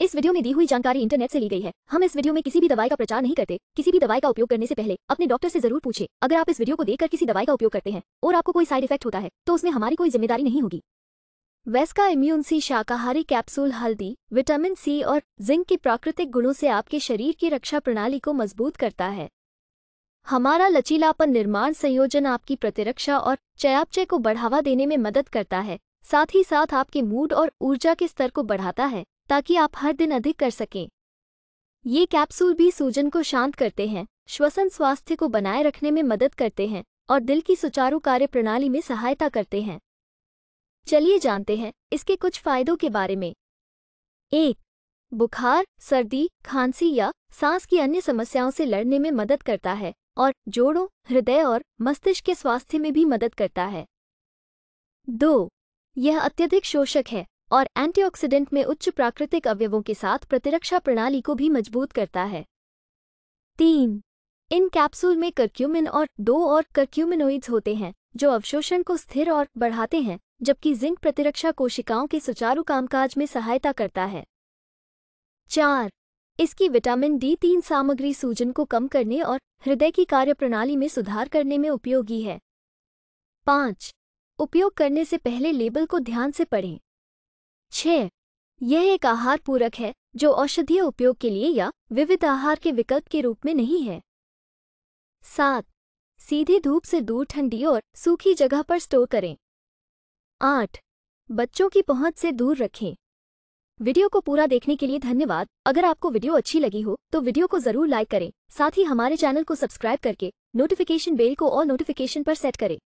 इस वीडियो में दी हुई जानकारी इंटरनेट से ली गई है हम इस वीडियो में किसी भी दवाई का प्रचार नहीं करते किसी भी दवाई का उपयोग करने से पहले अपने डॉक्टर से जरूर पूछे अगर आप इस वीडियो को देखकर किसी दवाई का उपयोग करते हैं और आपको कोई साइड इफेक्ट होता है तो उसमें हमारी कोई जिम्मेदारी नहीं होगी वेस्का इम्यून सी शाकाहारी कैप्सूल हल्दी विटामिन सी और जिंक के प्राकृतिक गुणों से आपके शरीर की रक्षा प्रणाली को मजबूत करता है हमारा लचीलापन निर्माण संयोजन आपकी प्रतिरक्षा और चयापचय को बढ़ावा देने में मदद करता है साथ ही साथ आपके मूड और ऊर्जा के स्तर को बढ़ाता है ताकि आप हर दिन अधिक कर सकें ये कैप्सूल भी सूजन को शांत करते हैं श्वसन स्वास्थ्य को बनाए रखने में मदद करते हैं और दिल की सुचारू कार्य प्रणाली में सहायता करते हैं चलिए जानते हैं इसके कुछ फायदों के बारे में एक बुखार सर्दी खांसी या सांस की अन्य समस्याओं से लड़ने में मदद करता है और जोड़ों हृदय और मस्तिष्क के स्वास्थ्य में भी मदद करता है दो यह अत्यधिक शोषक है और एंटीऑक्सीडेंट में उच्च प्राकृतिक अवयवों के साथ प्रतिरक्षा प्रणाली को भी मजबूत करता है तीन इन कैप्सूल में कर्क्यूमिन और दो और कर्क्यूमिनोइड्स होते हैं जो अवशोषण को स्थिर और बढ़ाते हैं जबकि जिंक प्रतिरक्षा कोशिकाओं के सुचारू कामकाज में सहायता करता है चार इसकी विटामिन डी तीन सामग्री सूजन को कम करने और हृदय की कार्यप्रणाली में सुधार करने में उपयोगी है पाँच उपयोग करने से पहले लेबल को ध्यान से पढ़ें छः यह एक आहार पूरक है जो औषधीय उपयोग के लिए या विविध आहार के विकल्प के रूप में नहीं है सात सीधी धूप से दूर ठंडी और सूखी जगह पर स्टोर करें आठ बच्चों की पहुंच से दूर रखें वीडियो को पूरा देखने के लिए धन्यवाद अगर आपको वीडियो अच्छी लगी हो तो वीडियो को जरूर लाइक करें साथ ही हमारे चैनल को सब्सक्राइब करके नोटिफिकेशन बेल को और नोटिफिकेशन पर सेट करें